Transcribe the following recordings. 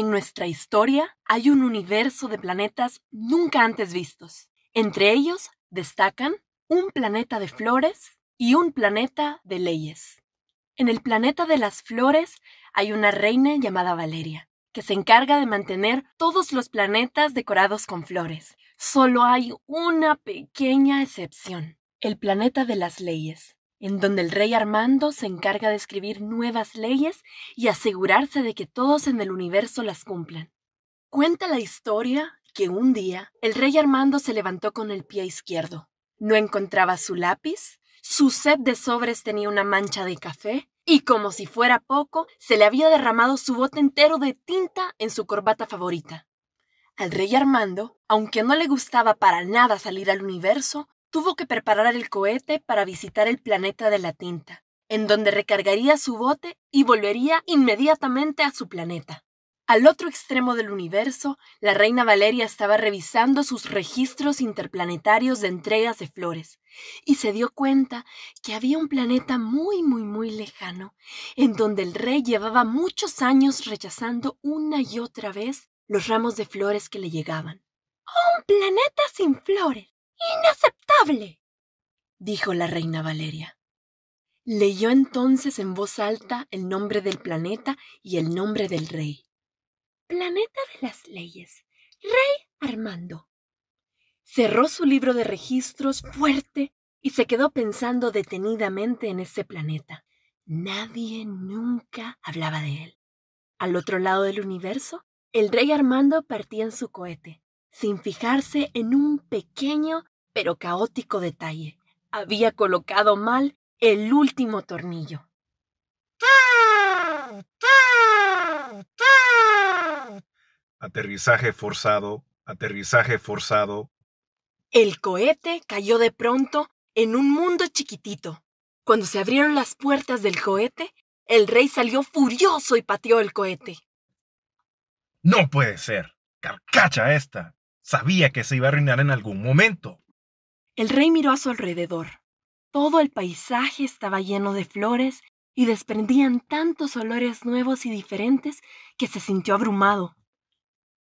En nuestra historia hay un universo de planetas nunca antes vistos. Entre ellos destacan un planeta de flores y un planeta de leyes. En el planeta de las flores hay una reina llamada Valeria, que se encarga de mantener todos los planetas decorados con flores. Solo hay una pequeña excepción, el planeta de las leyes, en donde el rey Armando se encarga de escribir nuevas leyes y asegurarse de que todos en el universo las cumplan. Cuenta la historia que un día el rey Armando se levantó con el pie izquierdo. No encontraba su lápiz, su set de sobres tenía una mancha de café y como si fuera poco, se le había derramado su bote entero de tinta en su corbata favorita. Al rey Armando, aunque no le gustaba para nada salir al universo, tuvo que preparar el cohete para visitar el planeta de la tinta, en donde recargaría su bote y volvería inmediatamente a su planeta. Al otro extremo del universo, la reina Valeria estaba revisando sus registros interplanetarios de entregas de flores y se dio cuenta que había un planeta muy, muy, muy lejano, en donde el rey llevaba muchos años rechazando una y otra vez los ramos de flores que le llegaban. Un planeta sin flores. Inaceptable dijo la reina Valeria. Leyó entonces en voz alta el nombre del planeta y el nombre del rey. Planeta de las leyes, Rey Armando. Cerró su libro de registros fuerte y se quedó pensando detenidamente en ese planeta. Nadie nunca hablaba de él. Al otro lado del universo, el rey Armando partía en su cohete, sin fijarse en un pequeño pero caótico detalle. Había colocado mal el último tornillo. Aterrizaje forzado, aterrizaje forzado. El cohete cayó de pronto en un mundo chiquitito. Cuando se abrieron las puertas del cohete, el rey salió furioso y pateó el cohete. No puede ser. Carcacha esta. Sabía que se iba a arruinar en algún momento. El rey miró a su alrededor. Todo el paisaje estaba lleno de flores y desprendían tantos olores nuevos y diferentes que se sintió abrumado.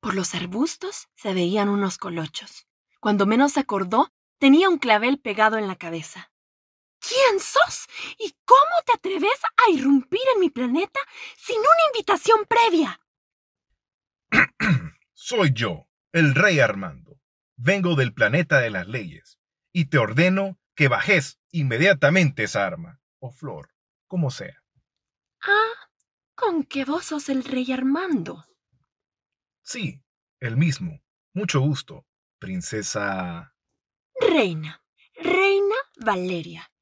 Por los arbustos se veían unos colochos. Cuando menos acordó, tenía un clavel pegado en la cabeza. ¿Quién sos? ¿Y cómo te atreves a irrumpir en mi planeta sin una invitación previa? Soy yo, el rey Armando. Vengo del planeta de las leyes y te ordeno que bajes inmediatamente esa arma, o flor, como sea. Ah, con que vos sos el rey Armando. Sí, el mismo. Mucho gusto, princesa. Reina, reina Valeria.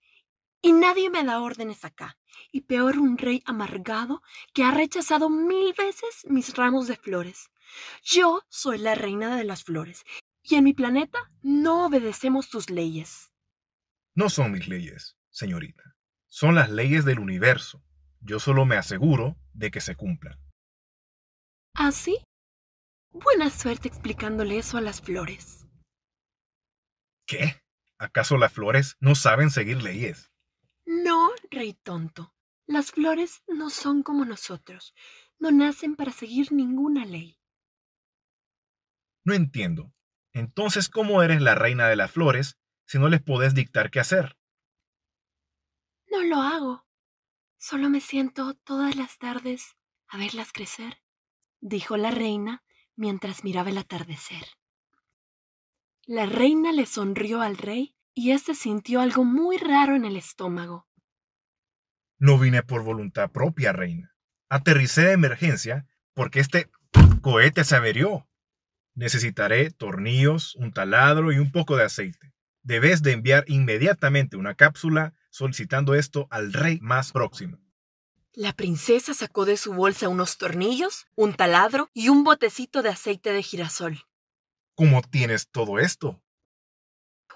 Y nadie me da órdenes acá. Y peor un rey amargado que ha rechazado mil veces mis ramos de flores. Yo soy la reina de las flores y en mi planeta no obedecemos tus leyes. No son mis leyes, señorita. Son las leyes del universo. Yo solo me aseguro de que se cumplan. ¿Ah, sí? Buena suerte explicándole eso a las flores. ¿Qué? ¿Acaso las flores no saben seguir leyes? No, rey tonto. Las flores no son como nosotros. No nacen para seguir ninguna ley. No entiendo. Entonces, ¿cómo eres la reina de las flores si no les podés dictar qué hacer? No lo hago. Solo me siento todas las tardes a verlas crecer, dijo la reina mientras miraba el atardecer. La reina le sonrió al rey y éste sintió algo muy raro en el estómago. No vine por voluntad propia, reina. Aterricé de emergencia porque este cohete se averió necesitaré tornillos, un taladro y un poco de aceite. Debes de enviar inmediatamente una cápsula solicitando esto al rey más próximo. La princesa sacó de su bolsa unos tornillos, un taladro y un botecito de aceite de girasol. ¿Cómo tienes todo esto?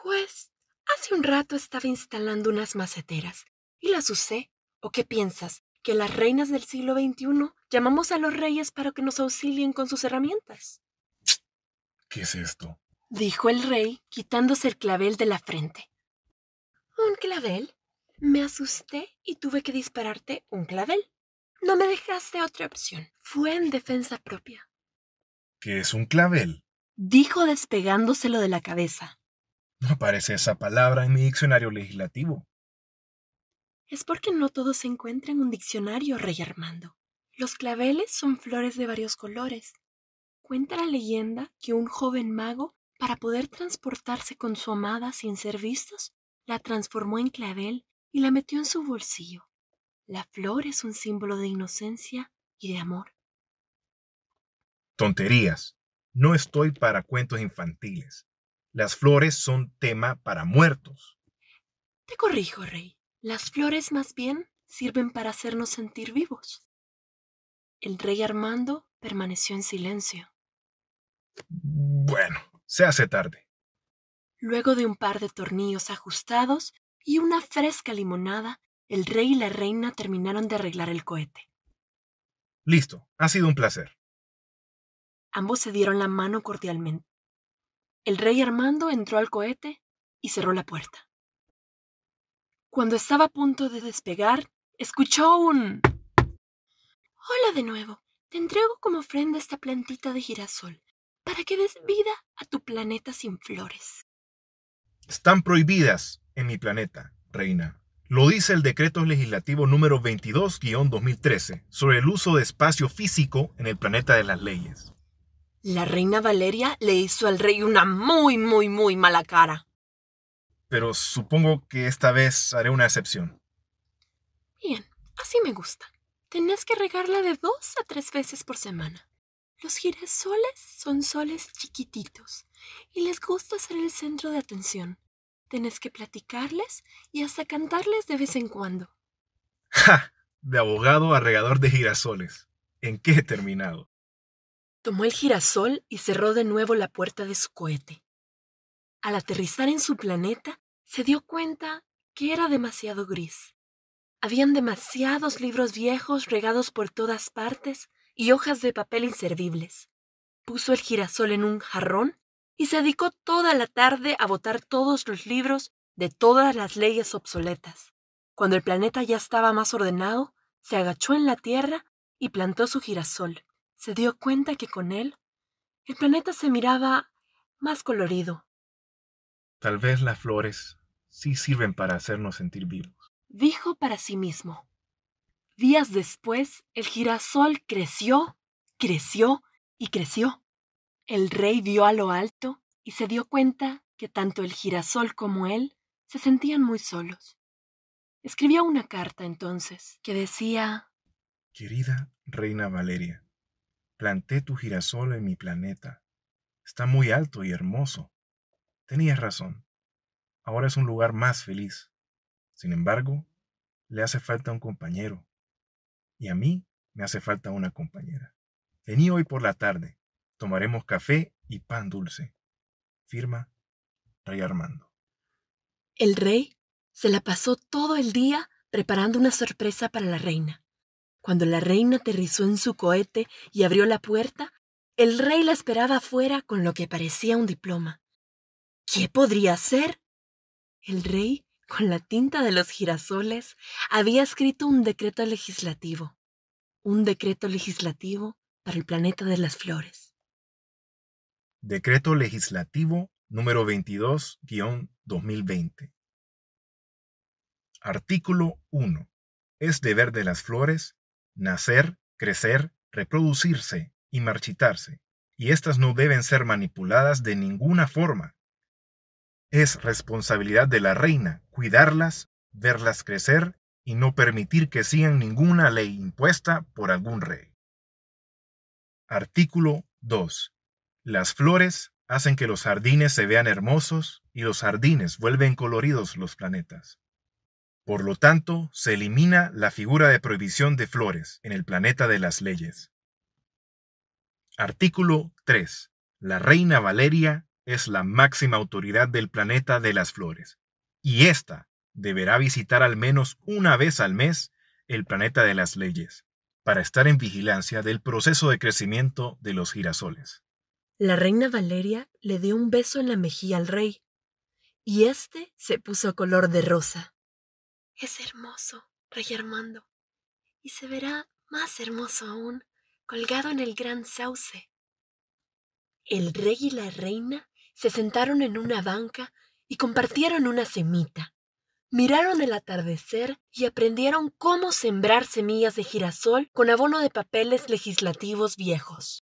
Pues hace un rato estaba instalando unas maceteras y las usé. ¿O qué piensas? ¿Que las reinas del siglo XXI llamamos a los reyes para que nos auxilien con sus herramientas? ¿Qué es esto? dijo el rey, quitándose el clavel de la frente. ¿Un clavel? Me asusté y tuve que dispararte un clavel. No me dejaste otra opción. Fue en defensa propia. ¿Qué es un clavel? dijo despegándoselo de la cabeza. No aparece esa palabra en mi diccionario legislativo. Es porque no todo se encuentra en un diccionario, Rey Armando. Los claveles son flores de varios colores, Cuenta la leyenda que un joven mago, para poder transportarse con su amada sin ser vistos, la transformó en clavel y la metió en su bolsillo. La flor es un símbolo de inocencia y de amor. Tonterías. No estoy para cuentos infantiles. Las flores son tema para muertos. Te corrijo, rey. Las flores más bien sirven para hacernos sentir vivos. El rey Armando permaneció en silencio. Bueno, se hace tarde. Luego de un par de tornillos ajustados y una fresca limonada, el rey y la reina terminaron de arreglar el cohete. Listo, ha sido un placer. Ambos se dieron la mano cordialmente. El rey Armando entró al cohete y cerró la puerta. Cuando estaba a punto de despegar, escuchó un... Hola de nuevo. Te entrego como ofrenda esta plantita de girasol para que des vida a tu planeta sin flores. Están prohibidas en mi planeta, reina. Lo dice el decreto legislativo número 22-2013 sobre el uso de espacio físico en el planeta de las leyes. La reina Valeria le hizo al rey una muy, muy, muy mala cara. Pero supongo que esta vez haré una excepción. Bien, así me gusta. Tenés que regarla de dos a tres veces por semana. Los girasoles son soles chiquititos y les gusta ser el centro de atención. Tenés que platicarles y hasta cantarles de vez en cuando. ¡Ja! De abogado a regador de girasoles. ¿En qué he terminado? Tomó el girasol y cerró de nuevo la puerta de su cohete. Al aterrizar en su planeta, se dio cuenta que era demasiado gris. Habían demasiados libros viejos regados por todas partes y hojas de papel inservibles. Puso el girasol en un jarrón y se dedicó toda la tarde a botar todos los libros de todas las leyes obsoletas. Cuando el planeta ya estaba más ordenado, se agachó en la tierra y plantó su girasol. Se dio cuenta que con él el planeta se miraba más colorido. Tal vez las flores sí sirven para hacernos sentir vivos, dijo para sí mismo. Días después, el girasol creció, creció y creció. El rey vio a lo alto y se dio cuenta que tanto el girasol como él se sentían muy solos. Escribió una carta entonces que decía, Querida reina Valeria, planté tu girasol en mi planeta. Está muy alto y hermoso. Tenías razón. Ahora es un lugar más feliz. Sin embargo, le hace falta un compañero y a mí me hace falta una compañera. Vení hoy por la tarde, tomaremos café y pan dulce. Firma Rey Armando. El rey se la pasó todo el día preparando una sorpresa para la reina. Cuando la reina aterrizó en su cohete y abrió la puerta, el rey la esperaba afuera con lo que parecía un diploma. ¿Qué podría ser? El rey con la tinta de los girasoles, había escrito un decreto legislativo, un decreto legislativo para el planeta de las flores. Decreto legislativo número 22-2020. Artículo 1. Es deber de las flores nacer, crecer, reproducirse y marchitarse, y éstas no deben ser manipuladas de ninguna forma es responsabilidad de la reina cuidarlas, verlas crecer y no permitir que sigan ninguna ley impuesta por algún rey. Artículo 2. Las flores hacen que los jardines se vean hermosos y los jardines vuelven coloridos los planetas. Por lo tanto, se elimina la figura de prohibición de flores en el planeta de las leyes. Artículo 3. La reina Valeria es la máxima autoridad del planeta de las flores, y ésta deberá visitar al menos una vez al mes el planeta de las leyes, para estar en vigilancia del proceso de crecimiento de los girasoles. La reina Valeria le dio un beso en la mejilla al rey, y éste se puso color de rosa. Es hermoso, rey Armando, y se verá más hermoso aún colgado en el gran sauce. El rey y la reina se sentaron en una banca y compartieron una semita. Miraron el atardecer y aprendieron cómo sembrar semillas de girasol con abono de papeles legislativos viejos.